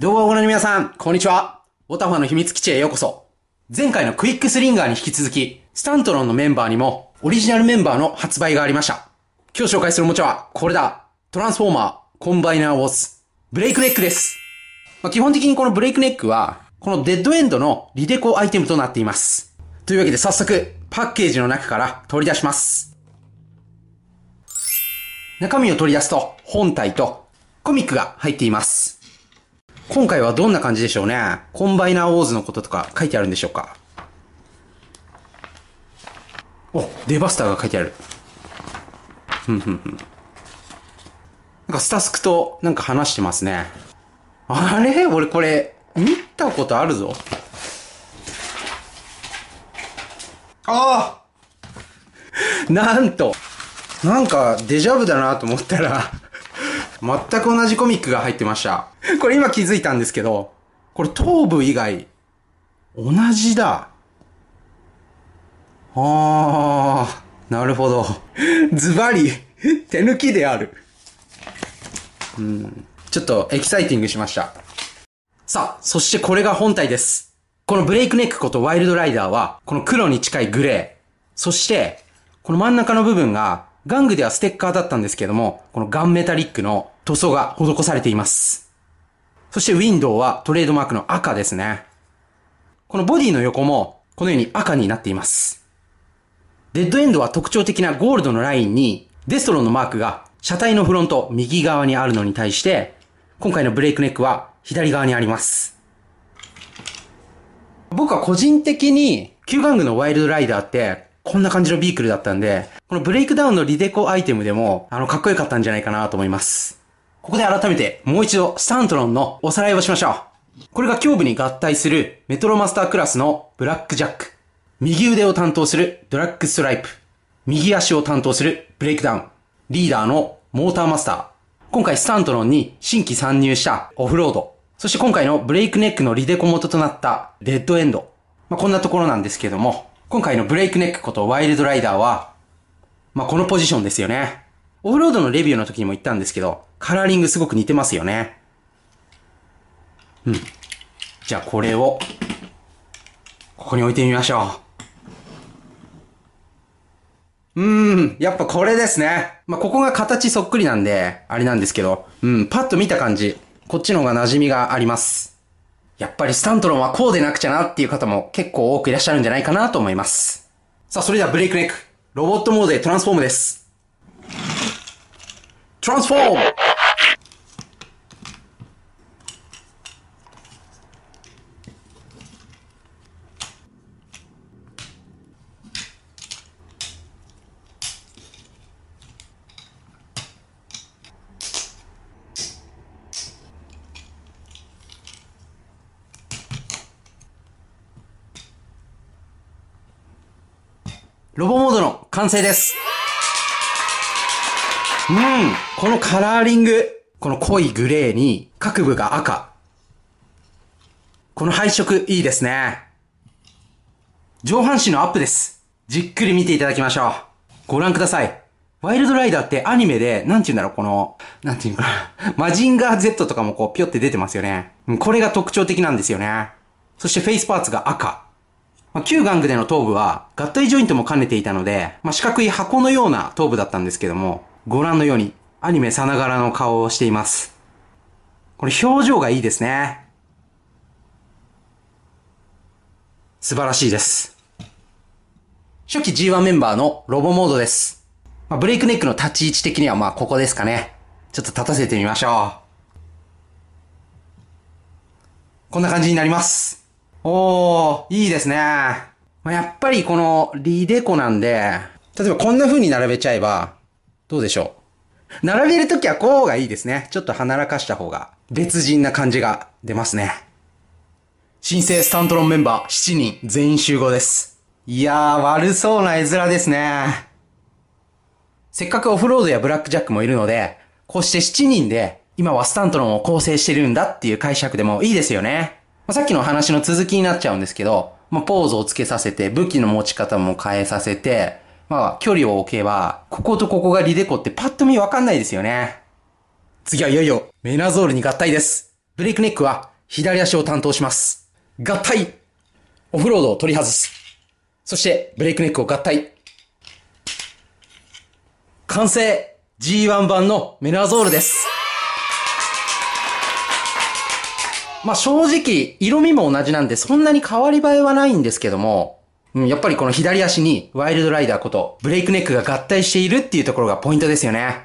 動画をご覧の皆さん、こんにちは。オタファの秘密基地へようこそ。前回のクイックスリンガーに引き続き、スタントロンのメンバーにも、オリジナルメンバーの発売がありました。今日紹介するおもちゃは、これだ。トランスフォーマー、コンバイナーウォーズ、ブレイクネックです。まあ、基本的にこのブレイクネックは、このデッドエンドのリデコアイテムとなっています。というわけで早速、パッケージの中から取り出します。中身を取り出すと、本体とコミックが入っています。今回はどんな感じでしょうね。コンバイナーウォーズのこととか書いてあるんでしょうか。お、デバスターが書いてある。ふんふんふん。なんかスタスクとなんか話してますね。あれ俺これ、見たことあるぞ。ああなんとなんかデジャブだなと思ったら全く同じコミックが入ってました。これ今気づいたんですけど、これ頭部以外、同じだ。あー、なるほど。ズバリ、手抜きである。うん。ちょっとエキサイティングしました。さあ、そしてこれが本体です。このブレイクネックことワイルドライダーは、この黒に近いグレー。そして、この真ん中の部分が、玩具ではステッカーだったんですけども、このガンメタリックの塗装が施されています。そしてウィンドウはトレードマークの赤ですね。このボディの横もこのように赤になっています。デッドエンドは特徴的なゴールドのラインにデストロンのマークが車体のフロント右側にあるのに対して、今回のブレイクネックは左側にあります。僕は個人的に9玩具のワイルドライダーってこんな感じのビークルだったんで、このブレイクダウンのリデコアイテムでも、あの、かっこよかったんじゃないかなと思います。ここで改めてもう一度スタントロンのおさらいをしましょう。これが胸部に合体するメトロマスタークラスのブラックジャック。右腕を担当するドラッグストライプ。右足を担当するブレイクダウン。リーダーのモーターマスター。今回スタントロンに新規参入したオフロード。そして今回のブレイクネックのリデコ元となったレッドエンド。まあ、こんなところなんですけども、今回のブレイクネックことワイルドライダーは、まあ、このポジションですよね。オフロードのレビューの時にも言ったんですけど、カラーリングすごく似てますよね。うん。じゃあこれを、ここに置いてみましょう。うーん、やっぱこれですね。まあ、ここが形そっくりなんで、あれなんですけど、うん、パッと見た感じ、こっちの方が馴染みがあります。やっぱりスタントロンはこうでなくちゃなっていう方も結構多くいらっしゃるんじゃないかなと思います。さあ、それではブレイクネック、ロボットモードでトランスフォームです。トランスフォームロボモードの完成です。うん。このカラーリング、この濃いグレーに各部が赤。この配色いいですね。上半身のアップです。じっくり見ていただきましょう。ご覧ください。ワイルドライダーってアニメで、なんて言うんだろう、この、なんて言うかな。マジンガー Z とかもこう、ぴょって出てますよね。これが特徴的なんですよね。そしてフェイスパーツが赤。まあ、旧玩具での頭部は合体ジョイントも兼ねていたので、まあ、四角い箱のような頭部だったんですけども、ご覧のようにアニメさながらの顔をしています。これ表情がいいですね。素晴らしいです。初期 G1 メンバーのロボモードです。まあ、ブレイクネックの立ち位置的にはまあここですかね。ちょっと立たせてみましょう。こんな感じになります。おー、いいですね。やっぱりこのリデコなんで、例えばこんな風に並べちゃえば、どうでしょう。並べるときはこうがいいですね。ちょっと離らかした方が、別人な感じが出ますね。新生スタントロンメンバー7人全員集合です。いやー、悪そうな絵面ですね。せっかくオフロードやブラックジャックもいるので、こうして7人で今はスタントロンを構成してるんだっていう解釈でもいいですよね。さっきの話の続きになっちゃうんですけど、まあ、ポーズをつけさせて、武器の持ち方も変えさせて、まあ、距離を置けば、こことここがリデコってパッと見わかんないですよね。次はいよいよ、メナゾールに合体です。ブレイクネックは、左足を担当します。合体オフロードを取り外す。そして、ブレイクネックを合体。完成 !G1 版のメナゾールです。まあ正直、色味も同じなんで、そんなに変わり映えはないんですけども、うん、やっぱりこの左足にワイルドライダーことブレイクネックが合体しているっていうところがポイントですよね。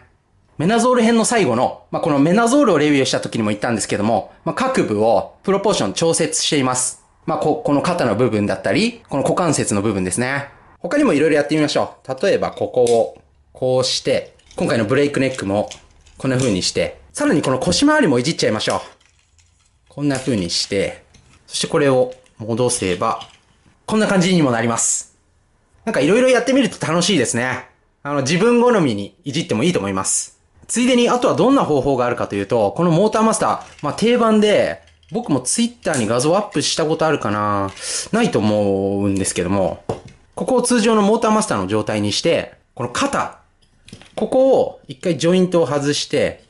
メナゾール編の最後の、まあ、このメナゾールをレビューした時にも言ったんですけども、まあ、各部をプロポーション調節しています。まあ、こ、この肩の部分だったり、この股関節の部分ですね。他にも色々やってみましょう。例えばここをこうして、今回のブレイクネックもこんな風にして、さらにこの腰回りもいじっちゃいましょう。こんな風にして、そしてこれを戻せば、こんな感じにもなります。なんかいろいろやってみると楽しいですね。あの、自分好みにいじってもいいと思います。ついでに、あとはどんな方法があるかというと、このモーターマスター、まあ定番で、僕もツイッターに画像アップしたことあるかなないと思うんですけども、ここを通常のモーターマスターの状態にして、この肩、ここを一回ジョイントを外して、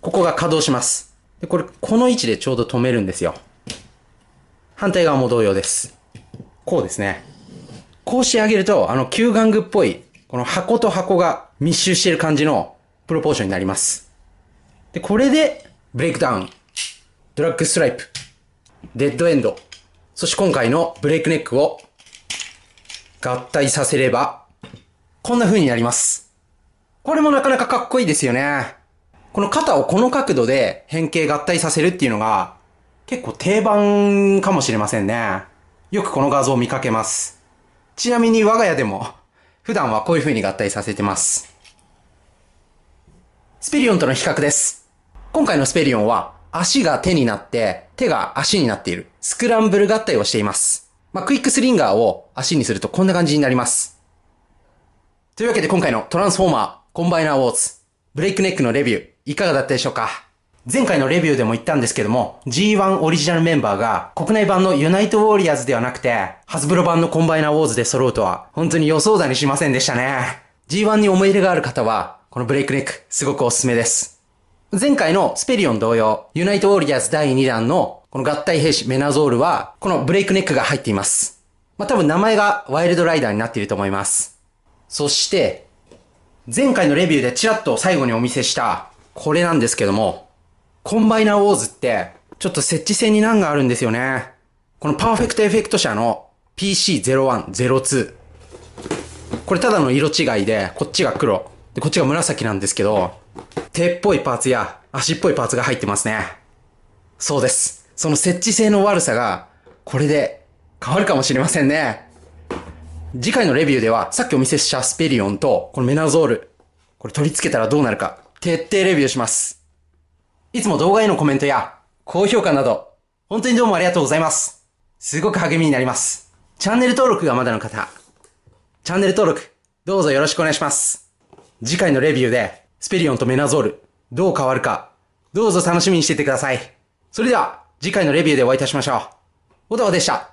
ここが稼働します。で、これ、この位置でちょうど止めるんですよ。反対側も同様です。こうですね。こう仕上げると、あの、旧玩具っぽい、この箱と箱が密集してる感じのプロポーションになります。で、これで、ブレイクダウン、ドラッグストライプ、デッドエンド、そして今回のブレイクネックを合体させれば、こんな風になります。これもなかなかかっこいいですよね。この肩をこの角度で変形合体させるっていうのが結構定番かもしれませんね。よくこの画像を見かけます。ちなみに我が家でも普段はこういう風に合体させてます。スペリオンとの比較です。今回のスペリオンは足が手になって手が足になっているスクランブル合体をしています。まあ、クイックスリンガーを足にするとこんな感じになります。というわけで今回のトランスフォーマーコンバイナーウォーズブレイクネックのレビューいかがだったでしょうか前回のレビューでも言ったんですけども、G1 オリジナルメンバーが国内版のユナイトウォリアーズではなくて、ハズブロ版のコンバイナーウォーズで揃うとは、本当に予想だにしませんでしたね。G1 に思い入れがある方は、このブレイクネック、すごくおすすめです。前回のスペリオン同様、ユナイトウォリアーズ第2弾の、この合体兵士メナゾールは、このブレイクネックが入っています。まあ、多分名前がワイルドライダーになっていると思います。そして、前回のレビューでちらっと最後にお見せした、これなんですけども、コンバイナーウォーズって、ちょっと設置性に難があるんですよね。このパーフェクトエフェクト社の PC0102。これただの色違いで、こっちが黒、でこっちが紫なんですけど、手っぽいパーツや足っぽいパーツが入ってますね。そうです。その設置性の悪さが、これで変わるかもしれませんね。次回のレビューでは、さっきお見せしたスペリオンと、このメナゾール、これ取り付けたらどうなるか徹底レビューします。いつも動画へのコメントや高評価など、本当にどうもありがとうございます。すごく励みになります。チャンネル登録がまだの方、チャンネル登録、どうぞよろしくお願いします。次回のレビューで、スペリオンとメナゾール、どう変わるか、どうぞ楽しみにしていてください。それでは、次回のレビューでお会いいたしましょう。小わでした。